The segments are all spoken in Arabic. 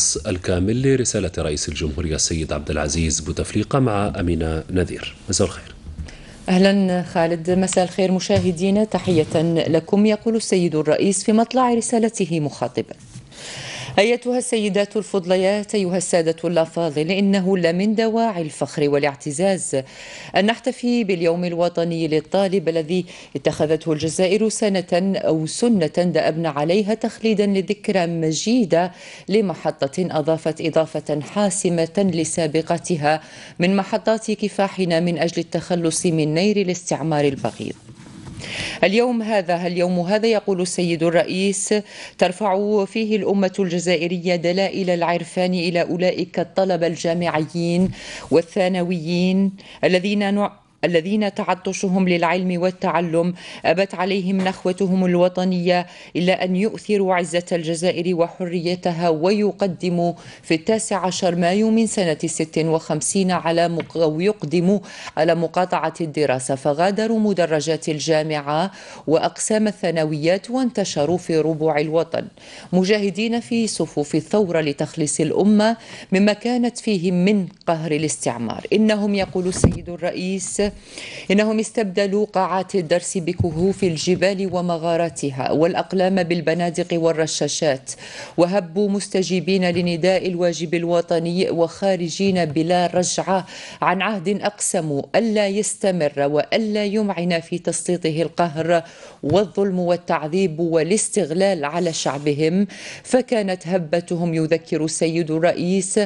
النص الكامل لرسالة رئيس الجمهورية السيد عبد العزيز بوتفليقة مع أمينة نذير مساء الخير اهلا خالد مساء الخير مشاهدينا تحيه لكم يقول السيد الرئيس في مطلع رسالته مخاطبا أيتها السيدات الفضليات أيها السادة الأفاضل إنه لمن دواعي الفخر والاعتزاز أن نحتفي باليوم الوطني للطالب الذي اتخذته الجزائر سنة أو سنة دأبنا عليها تخليدا لذكرى مجيدة لمحطة أضافت إضافة حاسمة لسابقتها من محطات كفاحنا من أجل التخلص من نير الاستعمار البغيض اليوم هذا اليوم هذا يقول السيد الرئيس ترفع فيه الأمة الجزائرية دلائل العرفان إلى أولئك الطلبة الجامعيين والثانويين الذين الذين تعطشهم للعلم والتعلم أبت عليهم نخوتهم الوطنية إلا أن يؤثروا عزة الجزائر وحريتها ويقدموا في التاسع عشر مايو من سنة 56 وخمسين على مق... ويقدموا على مقاطعة الدراسة فغادروا مدرجات الجامعة وأقسام الثانويات وانتشروا في ربوع الوطن مجاهدين في صفوف الثورة لتخليص الأمة مما كانت فيهم من قهر الاستعمار إنهم يقول السيد الرئيس إنهم استبدلوا قاعات الدرس بكهوف الجبال ومغاراتها والأقلام بالبنادق والرشاشات وهبوا مستجيبين لنداء الواجب الوطني وخارجين بلا رجعة عن عهد أقسموا ألا يستمر وألا يمعن في تسليطه القهر والظلم والتعذيب والاستغلال على شعبهم فكانت هبتهم يذكر السيد الرئيس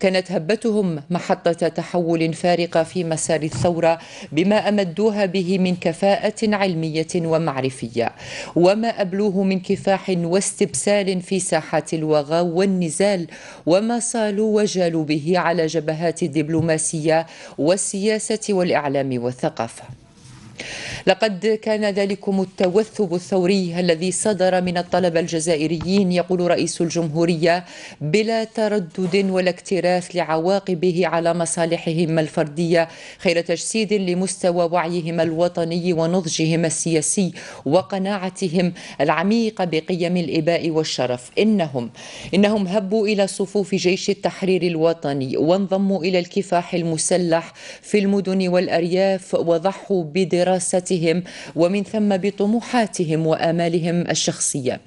كانت هبتهم محطة تحول فارقة في مسار الثورة بما أمدوها به من كفاءة علمية ومعرفية وما أبلوه من كفاح واستبسال في ساحة الوغى والنزال وما صالوا وجالوا به على جبهات الدبلوماسية والسياسة والإعلام والثقافة لقد كان ذلكم التوثب الثوري الذي صدر من الطلبة الجزائريين يقول رئيس الجمهورية بلا تردد ولا اكتراث لعواقبه على مصالحهم الفردية خير تجسيد لمستوى وعيهم الوطني ونضجهم السياسي وقناعتهم العميقة بقيم الإباء والشرف إنهم إنهم هبوا إلى صفوف جيش التحرير الوطني وانضموا إلى الكفاح المسلح في المدن والأرياف وضحوا بدراسة ثقتهم ومن ثم بطموحاتهم وآمالهم الشخصية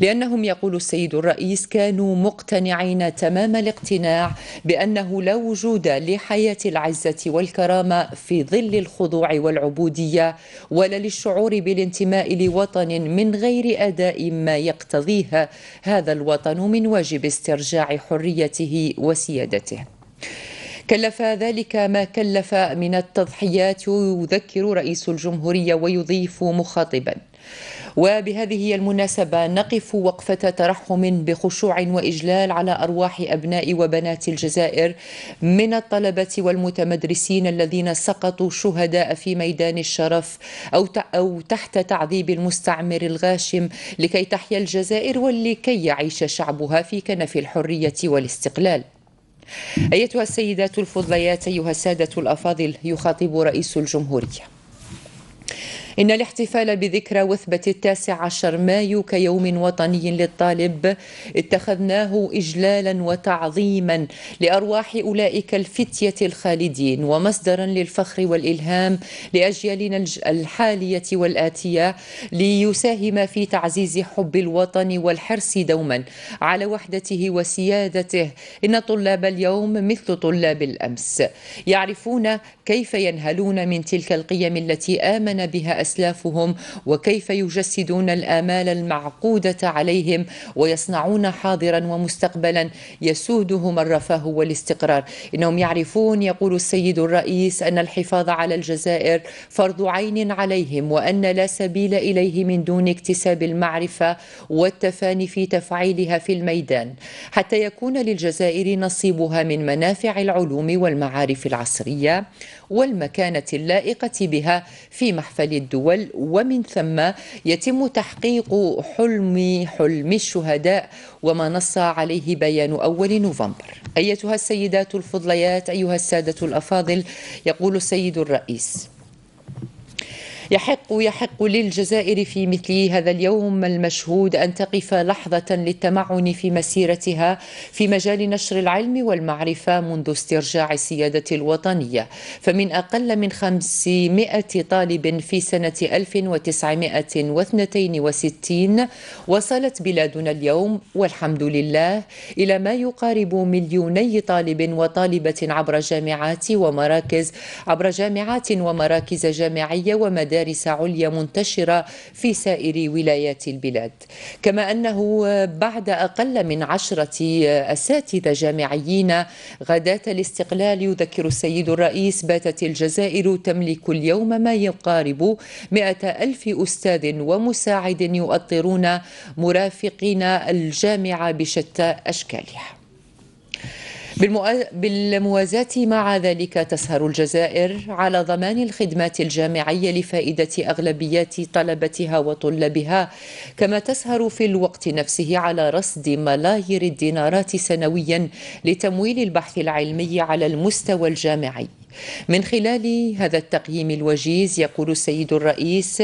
لأنهم يقول السيد الرئيس كانوا مقتنعين تمام الاقتناع بأنه لا وجود لحياة العزة والكرامة في ظل الخضوع والعبودية ولا للشعور بالانتماء لوطن من غير أداء ما يقتضيه هذا الوطن من واجب استرجاع حريته وسيادته كلف ذلك ما كلف من التضحيات يذكر رئيس الجمهورية ويضيف مخاطبا وبهذه المناسبة نقف وقفة ترحم بخشوع وإجلال على أرواح أبناء وبنات الجزائر من الطلبة والمتمدرسين الذين سقطوا شهداء في ميدان الشرف أو أو تحت تعذيب المستعمر الغاشم لكي تحيا الجزائر ولكي يعيش شعبها في كنف الحرية والاستقلال. أيتها السيدات الفضليات أيها السادة الأفاضل يخاطب رئيس الجمهورية إن الاحتفال بذكرى وثبة التاسع عشر مايو كيوم وطني للطالب اتخذناه إجلالا وتعظيما لأرواح أولئك الفتية الخالدين ومصدرا للفخر والإلهام لأجيالنا الحالية والآتية ليساهم في تعزيز حب الوطن والحرص دوما على وحدته وسيادته إن طلاب اليوم مثل طلاب الأمس يعرفون كيف ينهلون من تلك القيم التي آمن بها أسلافهم وكيف يجسدون الآمال المعقودة عليهم ويصنعون حاضرا ومستقبلا يسودهم الرفاه والاستقرار إنهم يعرفون يقول السيد الرئيس أن الحفاظ على الجزائر فرض عين عليهم وأن لا سبيل إليه من دون اكتساب المعرفة والتفاني في تفعيلها في الميدان حتى يكون للجزائر نصيبها من منافع العلوم والمعارف العصرية والمكانة اللائقة بها في محفل الدول الدول ومن ثم يتم تحقيق حلم حلم الشهداء وما نص عليه بيان أول نوفمبر أيتها السيدات الفضليات أيها السادة الأفاضل يقول السيد الرئيس يحق يحق للجزائر في مثل هذا اليوم المشهود أن تقف لحظة للتمعن في مسيرتها في مجال نشر العلم والمعرفة منذ استرجاع السيادة الوطنية فمن أقل من 500 طالب في سنة 1962 وصلت بلادنا اليوم والحمد لله إلى ما يقارب مليوني طالب وطالبة عبر جامعات ومراكز عبر جامعات ومراكز جامعية ومدارس مدارس عليا منتشرة في سائر ولايات البلاد كما أنه بعد أقل من عشرة أساتذة جامعيين غداة الاستقلال يذكر السيد الرئيس باتت الجزائر تملك اليوم ما يقارب مئة ألف أستاذ ومساعد يؤطرون مرافقين الجامعة بشتى أشكالها بالموازاة مع ذلك تسهر الجزائر على ضمان الخدمات الجامعية لفائدة أغلبيات طلبتها وطلابها كما تسهر في الوقت نفسه على رصد ملايير الدينارات سنويا لتمويل البحث العلمي على المستوى الجامعي من خلال هذا التقييم الوجيز يقول السيد الرئيس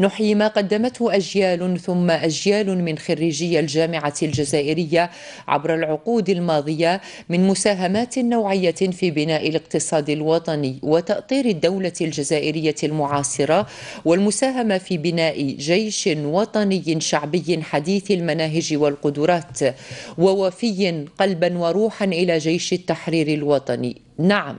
نحيي ما قدمته أجيال ثم أجيال من خريجي الجامعة الجزائرية عبر العقود الماضية من مساهمات نوعية في بناء الاقتصاد الوطني وتأطير الدولة الجزائرية المعاصرة والمساهمة في بناء جيش وطني شعبي حديث المناهج والقدرات ووفي قلبا وروحا إلى جيش التحرير الوطني نعم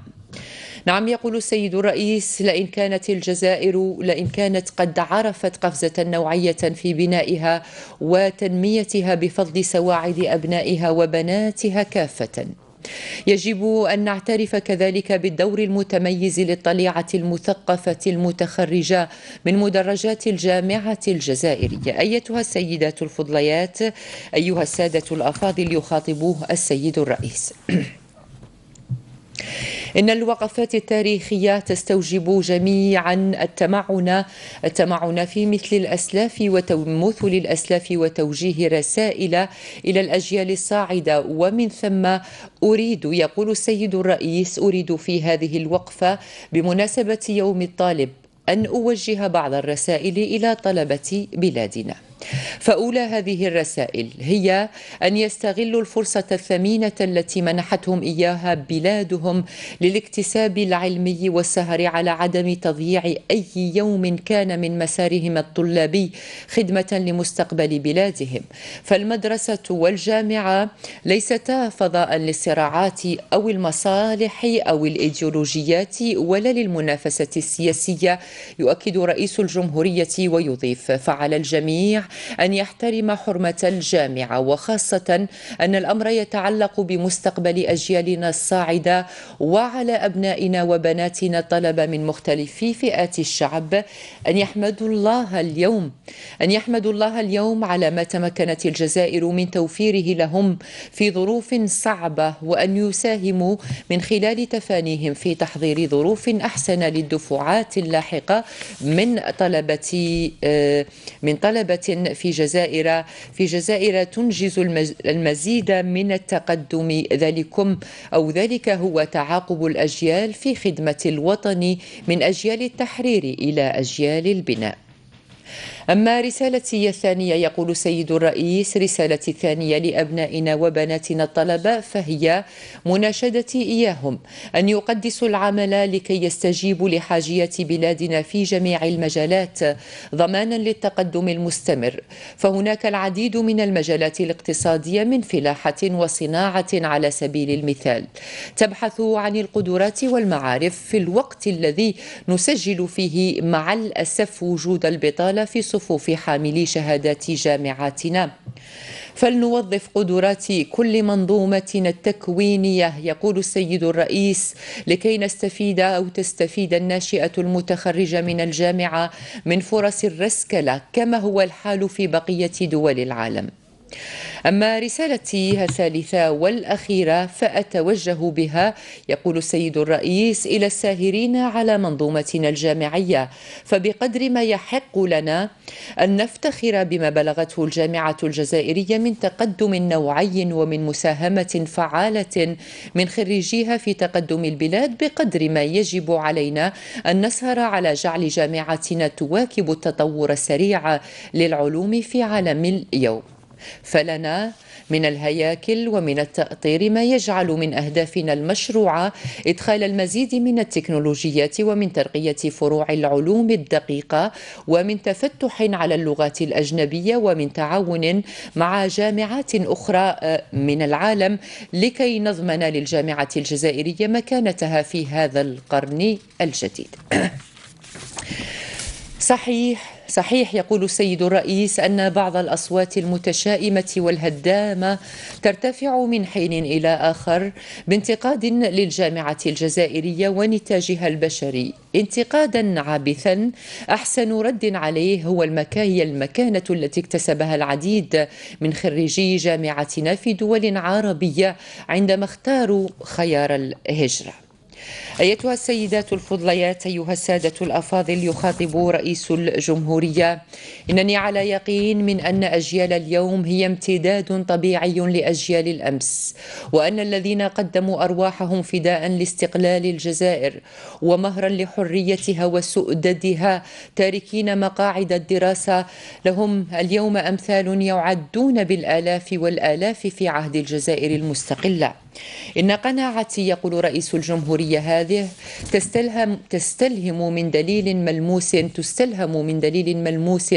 نعم يقول السيد الرئيس لئن كانت الجزائر لئن كانت قد عرفت قفزة نوعية في بنائها وتنميتها بفضل سواعد أبنائها وبناتها كافة يجب أن نعترف كذلك بالدور المتميز للطليعة المثقفة المتخرجة من مدرجات الجامعة الجزائرية أيتها السيدات الفضليات أيها السادة الأفاضل يخاطبوه السيد الرئيس إن الوقفات التاريخية تستوجب جميعا التمعن التمعن في مثل الأسلاف وتمثل الأسلاف وتوجيه رسائل إلى الأجيال الصاعدة ومن ثم أريد يقول السيد الرئيس أريد في هذه الوقفة بمناسبة يوم الطالب أن أوجه بعض الرسائل إلى طلبة بلادنا فأولى هذه الرسائل هي أن يستغلوا الفرصة الثمينة التي منحتهم إياها بلادهم للاكتساب العلمي والسهر على عدم تضييع أي يوم كان من مسارهم الطلابي خدمة لمستقبل بلادهم فالمدرسة والجامعة ليستا فضاء للصراعات أو المصالح أو الإيديولوجيات ولا للمنافسة السياسية يؤكد رئيس الجمهورية ويضيف فعلى الجميع أن يحترم حرمة الجامعة وخاصة أن الأمر يتعلق بمستقبل أجيالنا الصاعدة وعلى أبنائنا وبناتنا الطلبة من مختلف فئات الشعب أن يحمدوا الله اليوم أن يحمدوا الله اليوم على ما تمكنت الجزائر من توفيره لهم في ظروف صعبة وأن يساهموا من خلال تفانيهم في تحضير ظروف أحسن للدفعات اللاحقة من طلبة آه، من طلبة في جزائر في جزائر تنجز المزيد من التقدم ذلكم أو ذلك هو تعاقب الأجيال في خدمة الوطن من أجيال التحرير إلى أجيال البناء أما رسالتي الثانية يقول سيد الرئيس رسالتي الثانية لأبنائنا وبناتنا الطلبة فهي مناشدتي إياهم أن يقدسوا العمل لكي يستجيبوا لحاجية بلادنا في جميع المجالات ضمانا للتقدم المستمر فهناك العديد من المجالات الاقتصادية من فلاحة وصناعة على سبيل المثال تبحث عن القدرات والمعارف في الوقت الذي نسجل فيه مع الأسف وجود البطالة في صفوف حاملي شهادات جامعاتنا فلنوظف قدرات كل منظومتنا التكوينية يقول السيد الرئيس لكي نستفيد أو تستفيد الناشئة المتخرجة من الجامعة من فرص الرسكلة كما هو الحال في بقية دول العالم أما رسالتي الثالثة والأخيرة فأتوجه بها يقول السيد الرئيس إلى الساهرين على منظومتنا الجامعية فبقدر ما يحق لنا أن نفتخر بما بلغته الجامعة الجزائرية من تقدم نوعي ومن مساهمة فعالة من خريجيها في تقدم البلاد بقدر ما يجب علينا أن نسهر على جعل جامعتنا تواكب التطور السريع للعلوم في عالم اليوم فلنا من الهياكل ومن التأطير ما يجعل من أهدافنا المشروعة إدخال المزيد من التكنولوجيات ومن ترقية فروع العلوم الدقيقة ومن تفتح على اللغات الأجنبية ومن تعاون مع جامعات أخرى آه، من العالم لكي نضمن للجامعة الجزائرية مكانتها في هذا القرن الجديد صحيح صحيح يقول السيد الرئيس ان بعض الاصوات المتشائمه والهدامه ترتفع من حين الى اخر بانتقاد للجامعه الجزائريه ونتاجها البشري انتقادا عابثا احسن رد عليه هو المكا هي المكانه التي اكتسبها العديد من خريجي جامعتنا في دول عربيه عندما اختاروا خيار الهجره أيتها السيدات الفضليات أيها السادة الأفاضل يخاطب رئيس الجمهورية إنني على يقين من أن أجيال اليوم هي امتداد طبيعي لأجيال الأمس وأن الذين قدموا أرواحهم فداء لاستقلال الجزائر ومهرا لحريتها وسؤددها تاركين مقاعد الدراسة لهم اليوم أمثال يعدون بالآلاف والآلاف في عهد الجزائر المستقلة إن قناعتي يقول رئيس الجمهورية هذا هذه تستلهم تستلهم من دليل ملموس تستلهم من دليل ملموس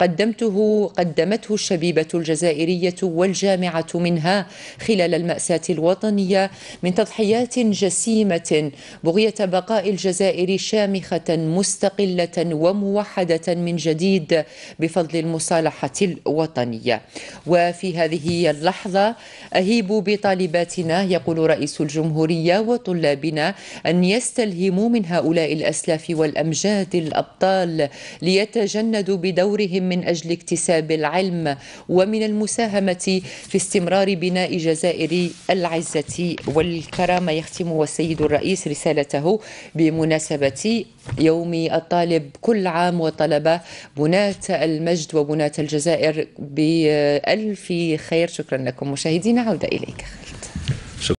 قدمته قدمته الشبيبة الجزائرية والجامعة منها خلال المأساة الوطنية من تضحيات جسيمة بغية بقاء الجزائر شامخة مستقلة وموحدة من جديد بفضل المصالحة الوطنية وفي هذه اللحظة أهيب بطالباتنا يقول رئيس الجمهورية وطلابنا أن يستلهموا من هؤلاء الأسلاف والأمجاد الأبطال ليتجندوا بدورهم من أجل اكتساب العلم ومن المساهمة في استمرار بناء جزائر العزة والكرامة يختم السيد الرئيس رسالته بمناسبة يوم الطالب كل عام وطلبة بناة المجد وبناة الجزائر بألف خير شكرا لكم مشاهدينا عودة إليك خالد